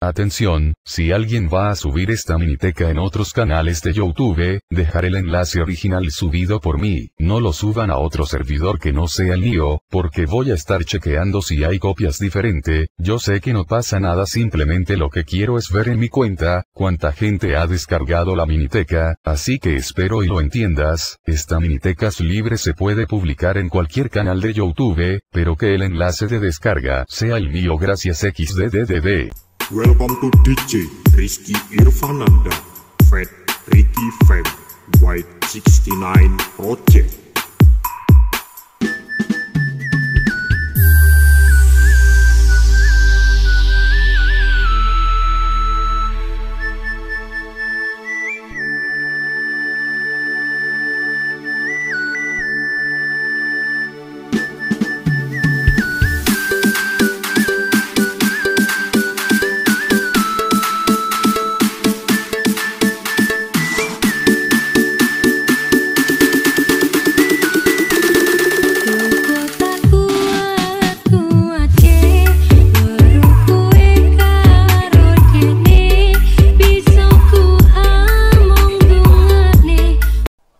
Atención, si alguien va a subir esta miniteca en otros canales de Youtube, dejar el enlace original subido por mí, no lo suban a otro servidor que no sea el mío, porque voy a estar chequeando si hay copias diferente, yo sé que no pasa nada simplemente lo que quiero es ver en mi cuenta, cuánta gente ha descargado la miniteca, así que espero y lo entiendas, esta miniteca es libre se puede publicar en cualquier canal de Youtube, pero que el enlace de descarga sea el mío gracias xdddd. Welcome to DJ Rizky Irfananda Fat Ricky Fan, White 69 Project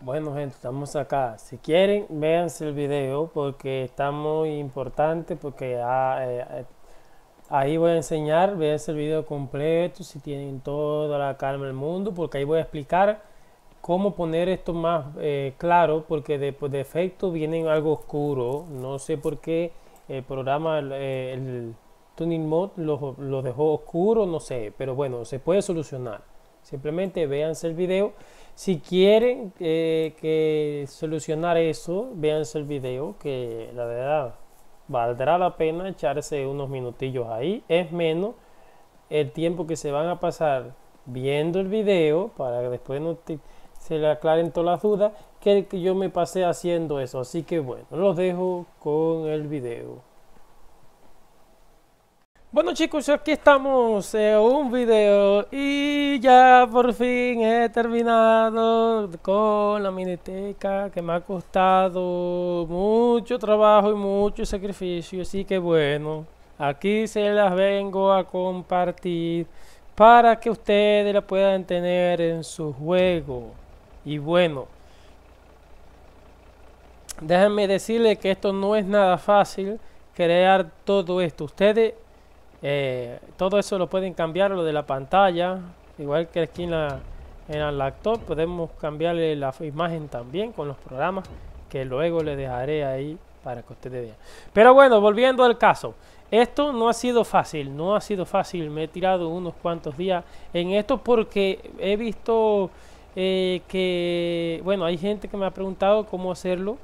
Bueno, gente, estamos acá. Si quieren, véanse el video porque está muy importante, porque ah, eh, eh, ahí voy a enseñar, vean el video completo, si tienen toda la calma del mundo, porque ahí voy a explicar cómo poner esto más eh, claro, porque de, pues, de efecto viene algo oscuro. No sé por qué el programa, el, Tuning mode lo, lo dejó oscuro, no sé, pero bueno, se puede solucionar. Simplemente véanse el video. Si quieren eh, que solucionar eso, vean el video que la verdad valdrá la pena echarse unos minutillos ahí. Es menos el tiempo que se van a pasar viendo el video para que después no se le aclaren todas las dudas que yo me pasé haciendo eso. Así que bueno, los dejo con el video. Bueno chicos, aquí estamos en eh, un video y ya por fin he terminado con la miniteca que me ha costado mucho trabajo y mucho sacrificio, así que bueno, aquí se las vengo a compartir para que ustedes la puedan tener en su juego. Y bueno, déjenme decirles que esto no es nada fácil crear todo esto. Ustedes eh, todo eso lo pueden cambiar, lo de la pantalla, igual que aquí en la, en laptop, podemos cambiarle la imagen también con los programas que luego le dejaré ahí para que ustedes vean. Pero bueno, volviendo al caso, esto no ha sido fácil, no ha sido fácil, me he tirado unos cuantos días en esto porque he visto eh, que, bueno, hay gente que me ha preguntado cómo hacerlo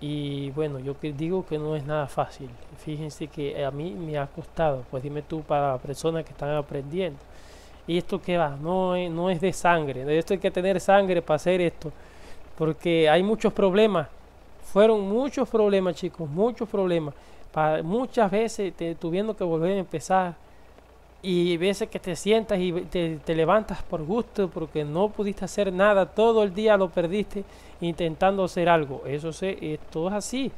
y bueno, yo digo que no es nada fácil. Fíjense que a mí me ha costado. Pues dime tú para personas que están aprendiendo. ¿Y esto qué va? No, no es de sangre. De esto hay que tener sangre para hacer esto. Porque hay muchos problemas. Fueron muchos problemas, chicos. Muchos problemas. Para, muchas veces te, tuvieron que volver a empezar y veces que te sientas y te, levantas por gusto porque no pudiste hacer nada, todo el día lo perdiste intentando hacer algo. Eso se, es todo es así.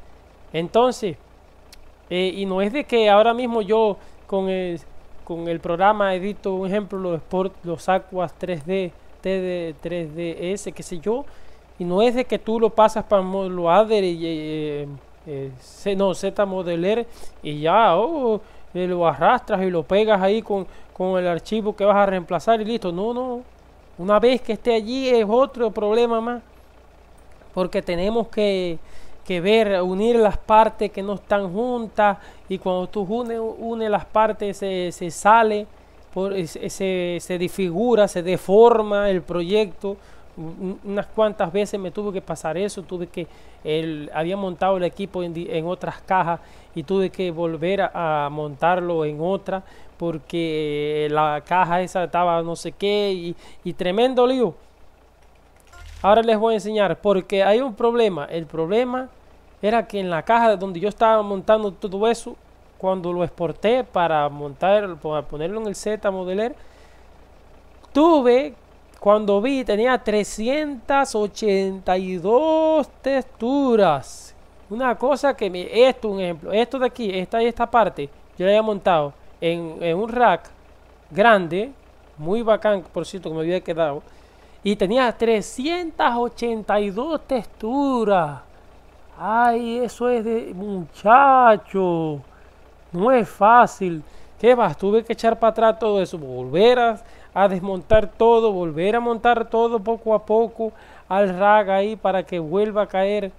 Entonces, eh, y no es de que ahora mismo yo con el, con el programa edito, un ejemplo, los, sport, los Aquas 3D, 3 3DS, qué sé yo. Y no es de que tú lo pasas para lo Adder y eh, eh, eh no, Modeler y ya, oh, lo arrastras y lo pegas ahí con, el archivo que vas a reemplazar y listo. No, no. Una vez que esté allí es otro problema más. Porque tenemos que, ver, unir las partes que no están juntas. Y cuando tú unes une las partes se, sale, se, se, se, disfigura, se deforma el proyecto unas cuantas veces me tuvo que pasar eso, tuve que, el, había montado el equipo en, otras cajas y tuve que volver a, montarlo en otra porque eh, la caja esa estaba no sé qué y, tremendo lío. Ahora les voy a enseñar porque hay un problema, el problema era que en la caja donde yo estaba montando todo eso, cuando lo exporté para montar, para ponerlo en el Z Modeler, tuve cuando vi tenía 382 texturas. Una cosa que me... Esto, un ejemplo. Esto de aquí, esta y esta parte, yo la había montado en, un rack grande. Muy bacán, por cierto, que me había quedado. Y tenía 382 texturas. Ay, eso es de muchacho. No es fácil. ¿Qué vas. Tuve que echar para atrás todo eso. Volver a, a desmontar todo, volver a montar todo poco a poco al rag ahí para que vuelva a caer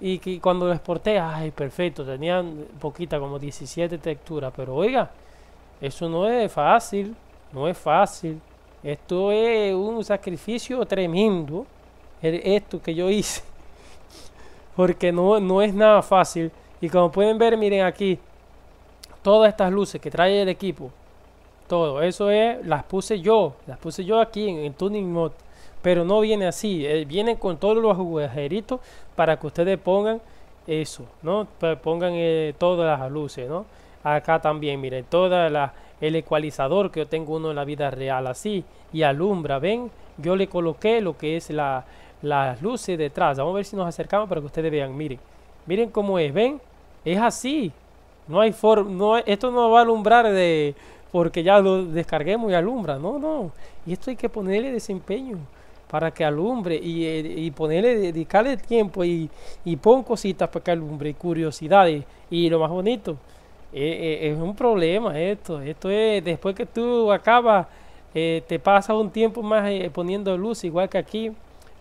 y que cuando lo exporté, ay, perfecto, tenían poquita, como 17 texturas, pero oiga, eso no es fácil, no es fácil. Esto es un sacrificio tremendo, er, esto que yo hice, porque no, no es nada fácil. Y como pueden ver, miren aquí, todas estas luces que trae el equipo, todo. Eso es, las puse yo, las puse yo aquí en, Tuning Mode. Pero no viene así, ...vienen eh, viene con todos los agujeritos para que ustedes pongan eso, ¿no? Pongan eh, todas las luces, ¿no? Acá también, miren, toda la, el ecualizador que yo tengo uno en la vida real así y alumbra, ¿ven? Yo le coloqué lo que es la, las luces detrás. Vamos a ver si nos acercamos para que ustedes vean, miren. Miren cómo es, ¿ven? Es así. No hay forma, no, esto no va a alumbrar de, porque ya lo descarguemos y alumbra. No, no. Y esto hay que ponerle desempeño para que alumbre y, eh, ponerle, dedicarle tiempo y, y pon cositas para que alumbre y curiosidades. Y lo más bonito, eh, eh, es un problema esto. Esto es después que tú acabas, te pasa un tiempo más poniendo luz, igual que aquí,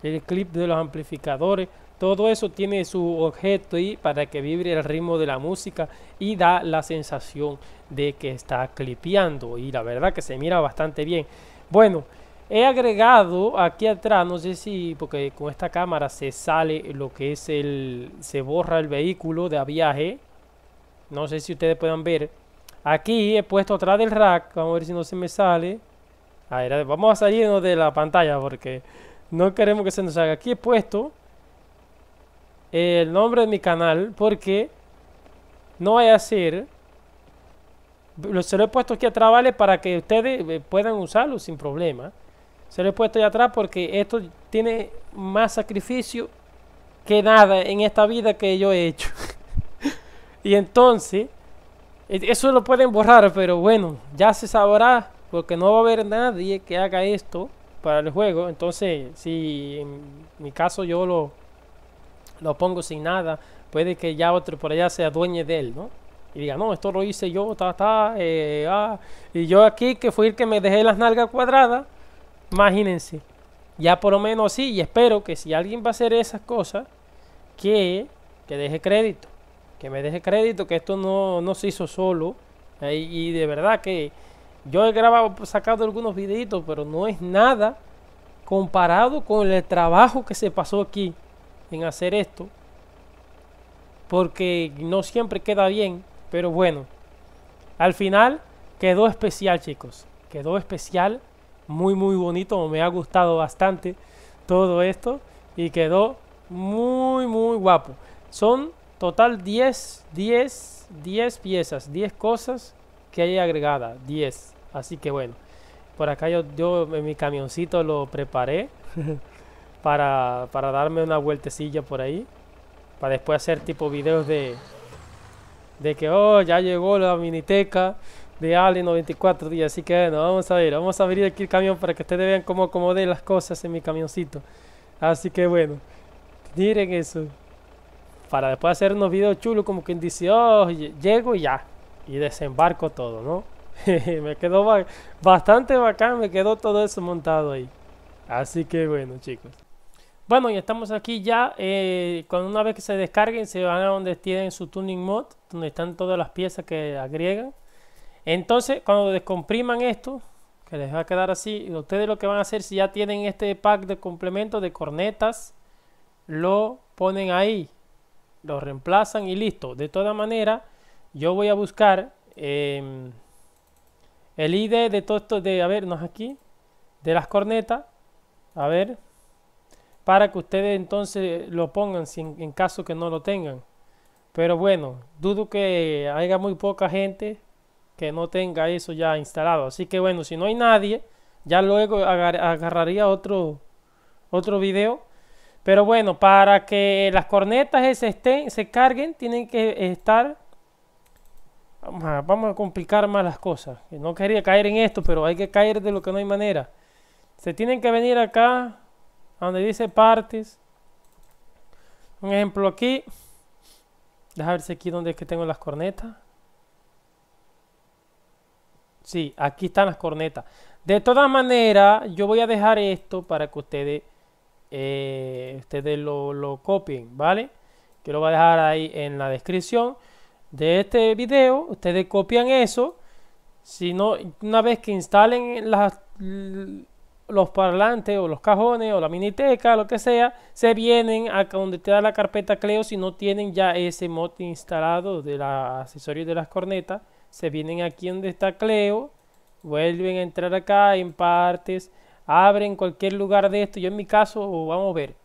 el clip de los amplificadores. Todo eso tiene su objeto y para que vibre el ritmo de la música y da la sensación de que está clipeando y la verdad que se mira bastante bien. Bueno, he agregado aquí atrás, no sé si porque con esta cámara se sale lo que es el, se borra el vehículo de viaje. No sé si ustedes puedan ver. Aquí he puesto atrás del rack, vamos a ver si no se me sale. A ver, vamos a salirnos de la pantalla porque no queremos que se nos haga. Aquí he puesto el nombre de mi canal porque no vaya a ser... Se lo he puesto aquí atrás, ¿vale? Para que ustedes eh, puedan usarlo sin problema. Se lo he puesto ahí atrás porque esto tiene más sacrificio que nada en esta vida que yo he hecho. y entonces, e, eso lo pueden borrar, pero bueno, ya se sabrá porque no va a haber nadie que haga esto para el juego. Entonces, si en mi caso yo lo lo pongo sin nada, puede que ya otro por allá se adueñe de él, ¿no? Y diga, no, esto lo hice yo, ta, ta, eh, ah. Y yo aquí, que fui el que me dejé las nalgas cuadradas, imagínense. Ya por lo menos sí, y espero que si alguien va a hacer esas cosas, que, que deje crédito. Que me deje crédito, que esto no, se hizo solo. Eh, y de verdad que yo he grabado, sacado algunos videitos, pero no es nada comparado con el trabajo que se pasó aquí en hacer esto. Porque no siempre queda bien. Pero bueno. Al final quedó especial, chicos. Quedó especial. Muy, muy bonito. Me ha gustado bastante todo esto. Y quedó muy, muy guapo. Son total 10, 10, 10 piezas. 10 cosas que hay agregada 10. Así que bueno. Por acá yo, yo en mi camioncito lo preparé. para, para darme una vueltecilla por ahí. Para después hacer tipo videos de, de que, oh, ya llegó la miniteca de Alien 94 días. Así que, bueno, vamos a ver, vamos a abrir aquí el camión para que ustedes vean cómo acomodé las cosas en mi camioncito. Así que, bueno, miren eso. Para después hacer unos videos chulos como quien dice, oh, llego y ya. Y desembarco todo, ¿no? me quedó bastante bacán, me quedó todo eso montado ahí. Así que, bueno, chicos. Bueno, y estamos aquí ya. Eh, cuando una vez que se descarguen, se van a donde tienen su tuning mod, donde están todas las piezas que agregan. Entonces, cuando descompriman esto, que les va a quedar así, ustedes lo que van a hacer, si ya tienen este pack de complementos de cornetas, lo ponen ahí, lo reemplazan y listo. De toda manera, yo voy a buscar em, el ID de todo esto de, a ver, no es aquí, de las cornetas. A ver para que ustedes entonces lo pongan en caso que no lo tengan. Pero bueno, dudo que haya muy poca gente que no tenga eso ya instalado. Así que bueno, si no hay nadie, ya luego agarraría otro, otro video. Pero bueno, para que las cornetas se, se carguen, tienen que estar... Vamos a, vamos a complicar más las cosas. No quería caer en esto, pero hay que caer de lo que no hay manera. Se tienen que venir acá donde dice partes. Un ejemplo aquí. Déjame ver si aquí donde es que tengo las cornetas. Sí, aquí están las cornetas. De todas maneras, yo voy a dejar esto para que ustedes, eh, ustedes lo, copien, ¿vale? que lo voy a dejar ahí en la descripción de este video. Ustedes copian eso. Si no, una vez que instalen las, los parlantes o los cajones o la miniteca, lo que sea, se vienen a donde te la carpeta Cleo si no tienen ya ese mod instalado de los accesorios de las cornetas. Se vienen aquí donde está Cleo, vuelven a entrar acá en partes, abren cualquier lugar de esto. Yo en mi caso, oh, vamos a ver.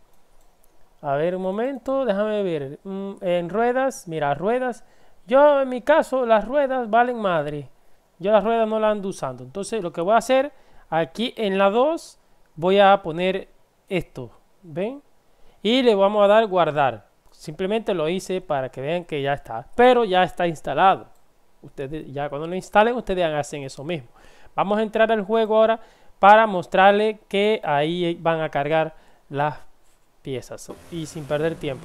A ver un momento, déjame ver. Mm, en ruedas, mira, ruedas. Yo en mi caso, las ruedas valen madre. Yo las ruedas no las ando usando. Entonces lo que voy a hacer Aquí en la 2 voy a poner esto, ¿ven? Y le vamos a dar guardar. Simplemente lo hice para que vean que ya está, pero ya está instalado. Ustedes ya cuando lo instalen, ustedes hacen eso mismo. Vamos a entrar al juego ahora para mostrarle que ahí van a cargar las piezas y sin perder tiempo.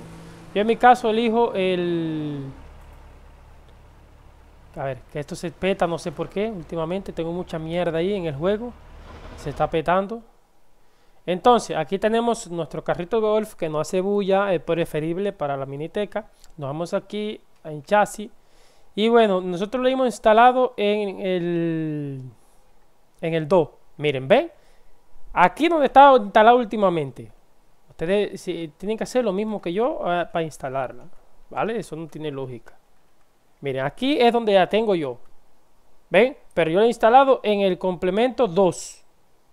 Yo en mi caso elijo el... A ver, que esto se peta, no sé por qué. Últimamente tengo mucha mierda ahí en el juego. Se está petando. Entonces, aquí tenemos nuestro carrito de golf que no hace bulla, es preferible para la miniteca. Nos vamos aquí en chasis. Y bueno, nosotros lo hemos instalado en el, en el 2. Miren, ¿ven? Aquí donde estaba instalado últimamente. Ustedes tienen que hacer lo mismo que yo ah, para instalarla. ¿Vale? Eso no tiene lógica. Miren, aquí es donde la tengo yo. ¿Ven? Pero yo lo he instalado en el complemento 2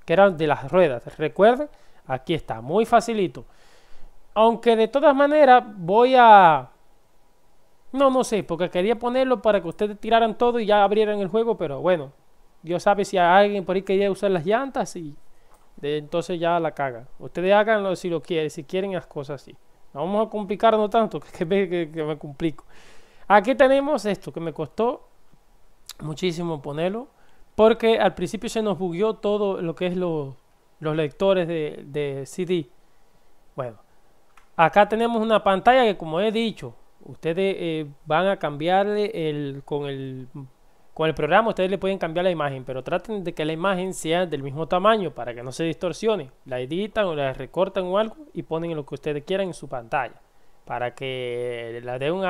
que eran de las ruedas. Recuerden, aquí está, muy facilito. Aunque de todas maneras voy a... No, no sé, porque quería ponerlo para que ustedes tiraran todo y ya abrieran el juego, pero bueno, Dios sabe si alguien por ahí quería usar las llantas y entonces ya la caga. Ustedes háganlo si lo quieren, si quieren las cosas así. No vamos a complicarnos tanto, que, que me complico. Aquí tenemos esto que me costó muchísimo ponerlo. Porque al principio se nos bugueó todo lo que es los lectores de, CD. Bueno, acá tenemos una pantalla que como he dicho, ustedes eh, van a cambiarle el, con, con el programa, ustedes le pueden cambiar la imagen, pero traten de que la imagen sea del mismo tamaño para que no se distorsione. La editan o la recortan o algo y ponen lo que ustedes quieran en su pantalla para que la dé un,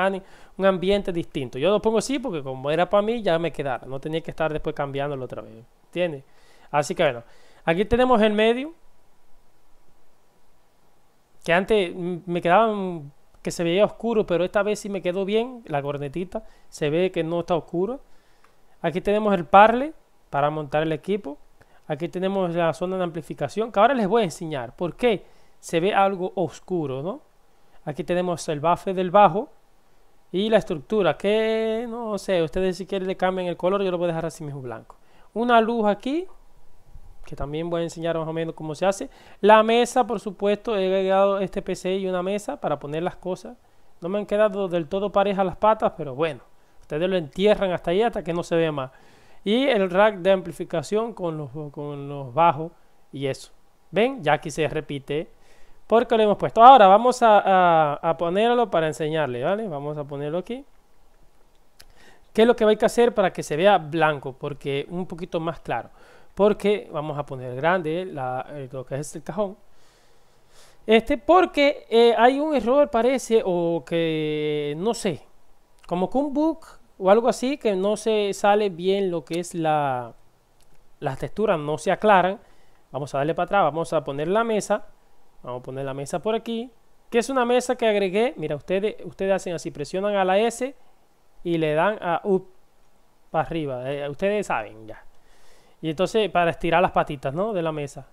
un ambiente distinto. Yo lo pongo así porque como era para mí ya me quedara, no tenía que estar después cambiándolo otra vez, ¿entiendes? Así que bueno, aquí tenemos el medio, que antes me quedaba que se veía oscuro, pero esta vez sí me quedó bien la cornetita, se ve que no está oscuro. Aquí tenemos el parle para montar el equipo. Aquí tenemos la zona de amplificación, que ahora les voy a enseñar por qué se ve algo oscuro, ¿no? Aquí tenemos el buffer del bajo y la estructura, que no sé, ustedes si quieren le cambian el color, yo lo voy a dejar así mismo blanco. Una luz aquí, que también voy a enseñar más o menos cómo se hace. La mesa, por supuesto, he agregado este PC y una mesa para poner las cosas. No me han quedado del todo parejas las patas, pero bueno, ustedes lo entierran hasta ahí hasta que no se vea más. Y el rack de amplificación con los, con los bajos y eso. ¿Ven? Ya aquí se repite porque lo hemos puesto. Ahora vamos a, ponerlo para enseñarle, ¿vale? Vamos a ponerlo aquí. ¿Qué es lo que hay que hacer para que se vea blanco? Porque un poquito más claro. Porque vamos a poner grande eh, lo que es el cajón. Este, porque eh, hay un error, parece, o que no sé, como que un bug o algo así, que no se sale bien lo que es la. Las texturas no se aclaran. Vamos a darle para atrás, vamos a poner la mesa Vamos a poner la mesa por aquí. Que es una mesa que agregué. Mira, ustedes, ustedes hacen así, presionan a la S y le dan a up para arriba. Eh, ustedes saben ya. Y entonces para estirar las patitas, ¿no? De la mesa.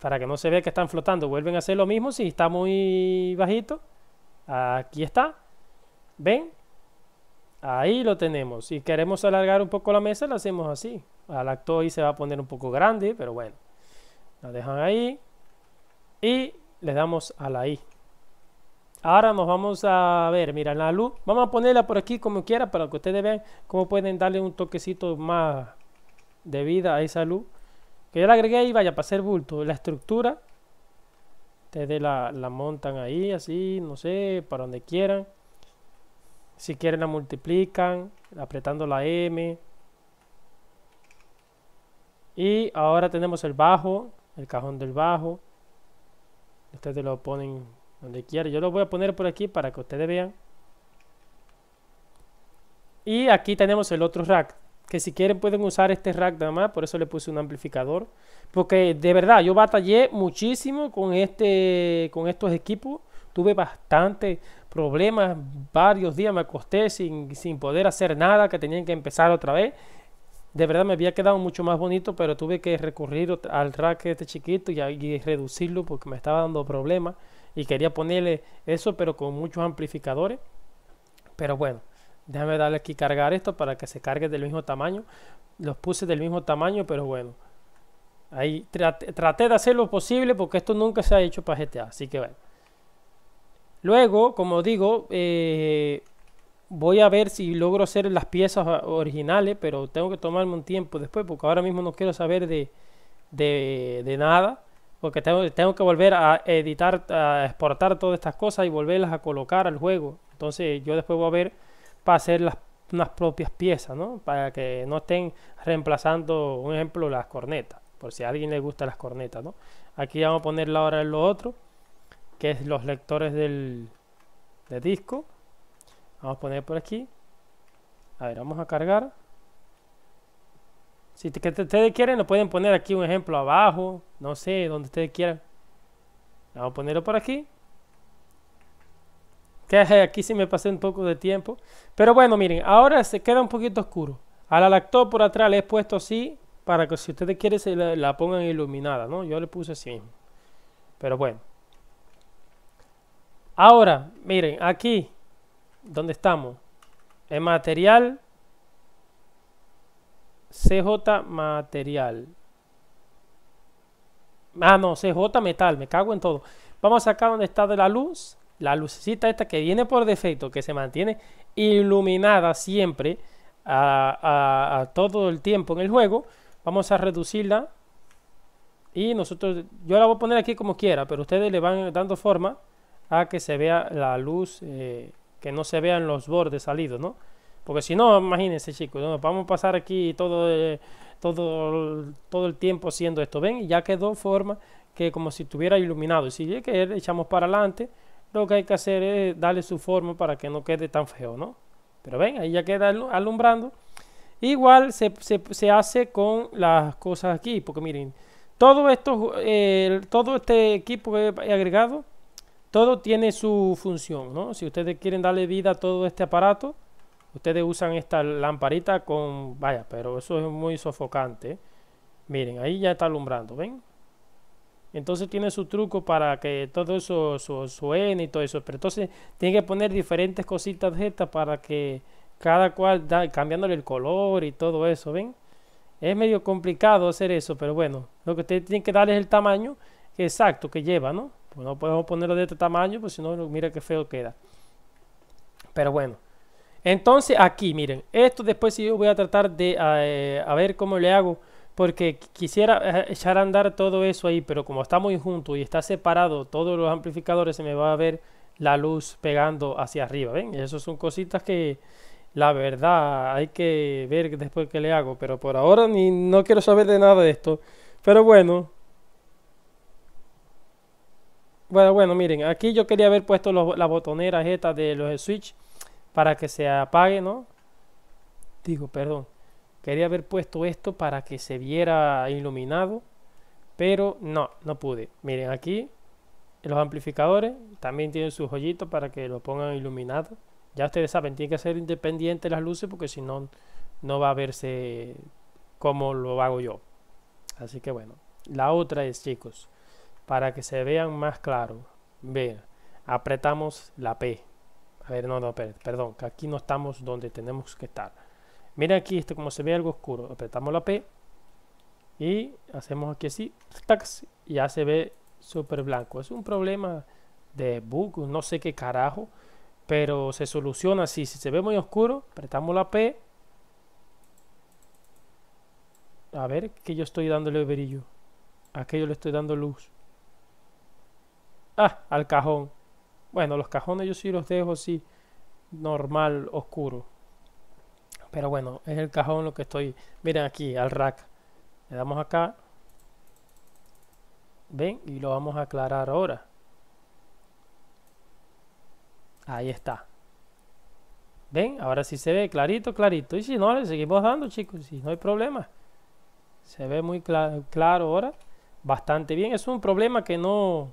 Para que no se vea que están flotando. Vuelven a hacer lo mismo si está muy bajito. Aquí está. ¿Ven? Ahí lo tenemos. Si queremos alargar un poco la mesa, la hacemos así. Al acto y se va a poner un poco grande, pero bueno. La dejan ahí y le damos a la I. Ahora nos vamos a ver, mira, la luz, vamos a ponerla por aquí como quiera para que ustedes vean cómo pueden darle un toquecito más de vida a esa luz. Que yo la agregué ahí, vaya, para hacer bulto. La estructura, ustedes la, la montan ahí, así, no sé, para donde quieran. Si quieren la multiplican, apretando la M. Y ahora tenemos el bajo, el cajón del bajo. Ustedes lo ponen donde quieran. Yo lo voy a poner por aquí para que ustedes vean. Y aquí tenemos el otro rack. Que si quieren pueden usar este rack nada más. Por eso le puse un amplificador. Porque de verdad yo batallé muchísimo con, este, con estos equipos. Tuve bastante problemas. Varios días me acosté sin, sin poder hacer nada. Que tenían que empezar otra vez de verdad me había quedado mucho más bonito, pero tuve que recurrir al rack este chiquito y, reducirlo porque me estaba dando problemas y quería ponerle eso, pero con muchos amplificadores. Pero bueno, déjame darle aquí cargar esto para que se cargue del mismo tamaño. Los puse del mismo tamaño, pero bueno. Ahí traté, de hacer lo posible porque esto nunca se ha hecho para GTA, así que bueno. Luego, como digo, eh, voy a ver si logro hacer las piezas ah, originales, pero tengo que tomarme un tiempo después, porque ahora mismo no quiero saber de, nada, porque tengo, que volver a editar, a exportar todas estas cosas y volverlas a colocar al juego. Entonces yo después voy a ver para hacer las, unas propias piezas, ¿no? Para que no estén reemplazando, un ejemplo, las cornetas, por si a alguien le gusta las cornetas, ¿no? Aquí vamos a poner ahora lo otro, que es los lectores del, de disco Vamos a poner por aquí. A ver, vamos a cargar. Si ustedes quieren, lo pueden poner aquí un ejemplo abajo. No sé, donde ustedes quieran. Vamos a ponerlo por aquí. Que aquí sí me pasé un poco de tiempo. Pero bueno, miren, ahora se queda un poquito oscuro. A la lactó por atrás le he puesto así. Para que si ustedes quieren se la, pongan iluminada, ¿no? Yo le puse así mismo. Pero bueno. Ahora, miren, aquí ¿Dónde estamos? En material. CJ material. Ah, no, CJ metal, me cago en todo. Vamos a sacar donde está de la luz. La lucecita esta que viene por defecto, que se mantiene iluminada siempre a, todo el tiempo en el juego. Vamos a reducirla. Y nosotros, yo la voy a poner aquí como quiera, pero ustedes le van dando forma a que se vea la luz. Eh, que no se vean los bordes salidos, ¿no? Porque si no, imagínense chicos, nos vamos a pasar aquí todo, eh, todo, todo el tiempo haciendo esto. ¿Ven? Y ya quedó forma que como si estuviera iluminado. Si que echamos para adelante, lo que hay que hacer es darle su forma para que no quede tan feo, ¿no? Pero ven, ahí ya queda alumbrando. Igual se, hace con las cosas aquí, porque miren, todo esto, eh, todo este equipo que he agregado todo tiene su función, ¿no? Si ustedes quieren darle vida a todo este aparato, ustedes usan esta lamparita con... Vaya, pero eso es muy sofocante. ¿eh? Miren, ahí ya está alumbrando, ¿ven? Entonces tiene su truco para que todo eso suene y todo eso. Pero entonces tiene que poner diferentes cositas de estas para que cada cual cambiándole el color y todo eso, ¿ven? Es medio complicado hacer eso, pero bueno, lo que ustedes tienen que dar es el tamaño exacto que lleva, ¿no? Pues no podemos ponerlo de este tamaño, pues si no, mira qué feo queda. Pero bueno. Entonces aquí, miren, esto después sí yo voy a tratar de eh, a ver cómo le hago. Porque quisiera eh, echar a andar todo eso ahí, pero como está muy junto y está separado todos los amplificadores, se me va a ver la luz pegando hacia arriba. ¿Ven? Esas son cositas que la verdad hay que ver después qué le hago. Pero por ahora ni no quiero saber de nada de esto. Pero bueno, bueno, bueno, miren, aquí yo quería haber puesto las botoneras de los Switch para que se apague, ¿no? Digo, perdón. Quería haber puesto esto para que se viera iluminado, pero no, no pude. Miren, aquí los amplificadores también tienen sus joyitos para que lo pongan iluminado. Ya ustedes saben, tiene que ser independiente las luces porque si no, no va a verse como lo hago yo. Así que bueno, la otra es, chicos para que se vean más claro. Vean, apretamos la P. A ver, no, no, perdón, que aquí no estamos donde tenemos que estar. Mira aquí esto como se ve algo oscuro. Apretamos la P y hacemos aquí así, tax, ya se ve súper blanco. Es un problema de bug, no sé qué carajo, pero se soluciona así. Si se ve muy oscuro, apretamos la P. A ver, que yo estoy dándole brillo. Aquello le estoy dando luz. Ah, al cajón. Bueno, los cajones yo sí los dejo así, normal, oscuro. Pero bueno, es el cajón lo que estoy... Miren aquí, al rack. Le damos acá. ¿Ven? Y lo vamos a aclarar ahora. Ahí está. ¿Ven? Ahora sí se ve clarito, clarito. Y si no, le seguimos dando, chicos. Si no hay problema. Se ve muy claro ahora. Bastante bien. Es un problema que no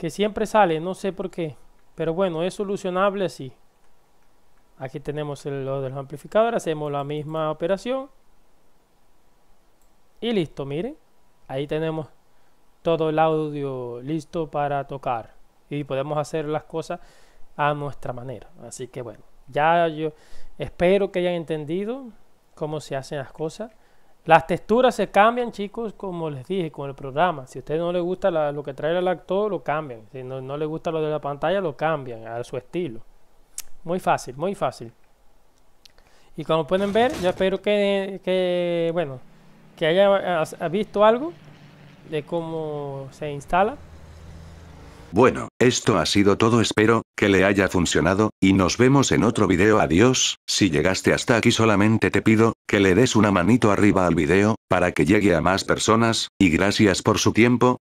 que siempre sale, no sé por qué. Pero bueno, es solucionable así. Aquí tenemos el, lo del amplificador, hacemos la misma operación. Y listo, miren. Ahí tenemos todo el audio listo para tocar. Y podemos hacer las cosas a nuestra manera. Así que bueno, ya yo espero que hayan entendido cómo se hacen las cosas. Las texturas se cambian, chicos, como les dije, con el programa. Si a usted no le gusta lo que trae el actor, lo cambian. Si no, le gusta lo de la pantalla, lo cambian a su estilo. Muy fácil, muy fácil. Y como pueden ver, yo espero que, que bueno, que haya visto algo de cómo se instala. Bueno, esto ha sido todo espero, que le haya funcionado, y nos vemos en otro video adiós, si llegaste hasta aquí solamente te pido, que le des una manito arriba al video, para que llegue a más personas, y gracias por su tiempo,